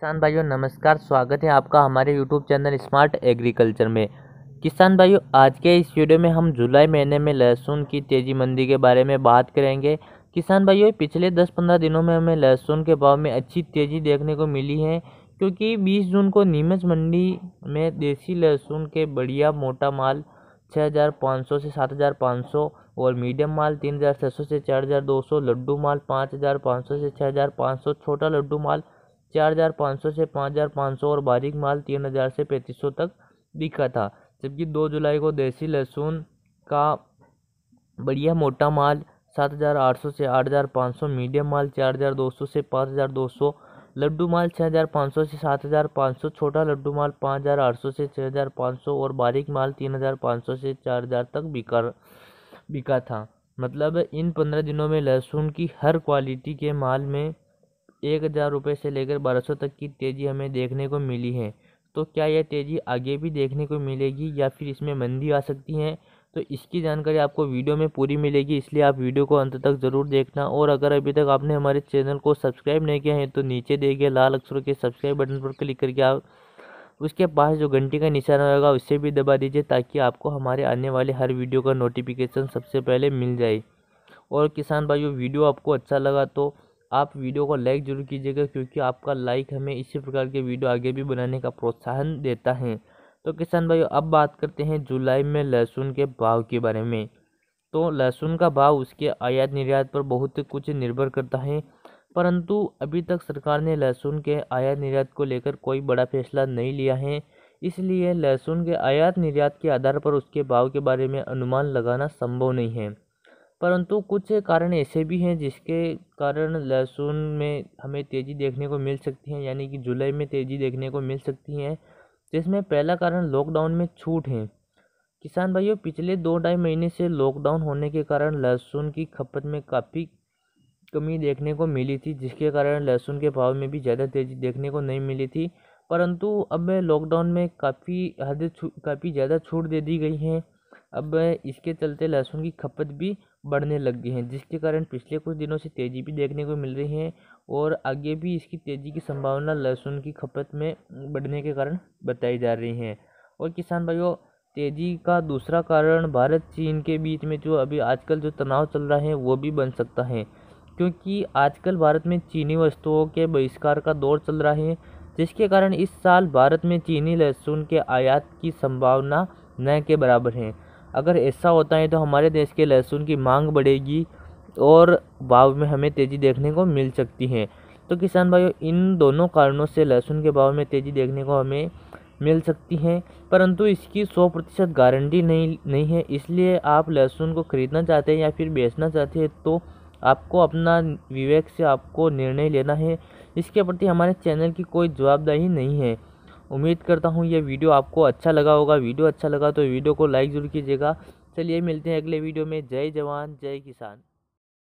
किसान भाइयों नमस्कार स्वागत है आपका हमारे यूट्यूब चैनल स्मार्ट एग्रीकल्चर में किसान भाइयों आज के इस वीडियो में हम जुलाई महीने में लहसुन की तेज़ी मंदी के बारे में बात करेंगे किसान भाइयों पिछले 10-15 दिनों में हमें लहसुन के भाव में अच्छी तेज़ी देखने को मिली है क्योंकि 20 जून को नीमच मंडी में देसी लहसुन के बढ़िया मोटा माल सौ से सौ और मीडियम माल सौ से सौ लड्डू माल सौ से सौ छोटा लड्डू माल चार हज़ार पाँच सौ से पाँच हज़ार पाँच सौ और बारीक माल तीन हज़ार से पैंतीस सौ तक बिका था जबकि दो जुलाई को देसी लहसुन का बढ़िया मोटा माल सात हज़ार आठ सौ से आठ हज़ार पाँच सौ मीडियम माल चार हज़ार दो सौ से पाँच हज़ार दो सौ लड्डू माल छः हज़ार पाँच सौ से सात हज़ार पाँच सौ छोटा लड्डू माल पाँच हज़ार आठ सौ से छः हज़ार पाँच सौ और बारीक माल तीन हज़ार पाँच सौ से चार हज़ार तक बिका बिका था मतलब इन पंद्रह दिनों में लहसुन की हर क्वालिटी के माल में एक हज़ार रुपये से लेकर बारह सौ तक की तेज़ी हमें देखने को मिली है तो क्या यह तेज़ी आगे भी देखने को मिलेगी या फिर इसमें मंदी आ सकती है तो इसकी जानकारी आपको वीडियो में पूरी मिलेगी इसलिए आप वीडियो को अंत तक ज़रूर देखना और अगर अभी तक आपने हमारे चैनल को सब्सक्राइब नहीं किया है तो नीचे दिए गए लाल अक्षरों के सब्सक्राइब बटन पर क्लिक करके आप उसके पास जो घंटी का निशान होगा उसे भी दबा दीजिए ताकि आपको हमारे आने वाले हर वीडियो का नोटिफिकेशन सबसे पहले मिल जाए और किसान भाइयों वीडियो आपको अच्छा लगा तो आप वीडियो को लाइक ज़रूर कीजिएगा क्योंकि आपका लाइक हमें इसी प्रकार के वीडियो आगे भी बनाने का प्रोत्साहन देता है तो किसान भाई अब बात करते हैं जुलाई में लहसुन के भाव के बारे में तो लहसुन का भाव उसके आयात निर्यात पर बहुत कुछ निर्भर करता है परंतु अभी तक सरकार ने लहसुन के आयात निर्यात को लेकर कोई बड़ा फैसला नहीं लिया है इसलिए लहसुन के आयात निर्यात के आधार पर उसके भाव के बारे में अनुमान लगाना संभव नहीं है परंतु कुछ कारण ऐसे भी हैं जिसके कारण लहसुन में हमें तेज़ी देखने को मिल सकती है यानी कि जुलाई में तेज़ी देखने को मिल सकती है जिसमें पहला कारण लॉकडाउन में छूट है किसान भाइयों पिछले दो ढाई महीने से लॉकडाउन होने के कारण लहसुन की खपत में काफ़ी कमी देखने को मिली थी जिसके कारण लहसुन के भाव में भी ज़्यादा तेज़ी देखने को नहीं मिली थी परंतु अब लॉकडाउन में काफ़ी हद काफ़ी ज़्यादा छूट दे दी गई है अब इसके चलते लहसुन की खपत भी बढ़ने लग गई है जिसके कारण पिछले कुछ दिनों से तेज़ी भी देखने को मिल रही है और आगे भी इसकी तेज़ी की संभावना लहसुन की खपत में बढ़ने के कारण बताई जा रही है और किसान भाइयों तेज़ी का दूसरा कारण भारत चीन के बीच में जो अभी आजकल जो तनाव चल रहा है वो भी बन सकता है क्योंकि आजकल भारत में चीनी वस्तुओं के बहिष्कार का दौर चल रहा है जिसके कारण इस साल भारत में चीनी लहसुन के आयात की संभावना न के बराबर है अगर ऐसा होता है तो हमारे देश के लहसुन की मांग बढ़ेगी और भाव में हमें तेज़ी देखने को मिल सकती है तो किसान भाइयों इन दोनों कारणों से लहसुन के भाव में तेज़ी देखने को हमें मिल सकती हैं परंतु इसकी सौ प्रतिशत गारंटी नहीं नहीं है इसलिए आप लहसुन को ख़रीदना चाहते हैं या फिर बेचना चाहते हैं तो आपको अपना विवेक से आपको निर्णय लेना है इसके प्रति हमारे चैनल की कोई जवाबदाही नहीं है उम्मीद करता हूँ ये वीडियो आपको अच्छा लगा होगा वीडियो अच्छा लगा तो वीडियो को लाइक ज़रूर कीजिएगा चलिए मिलते हैं अगले वीडियो में जय जवान जय किसान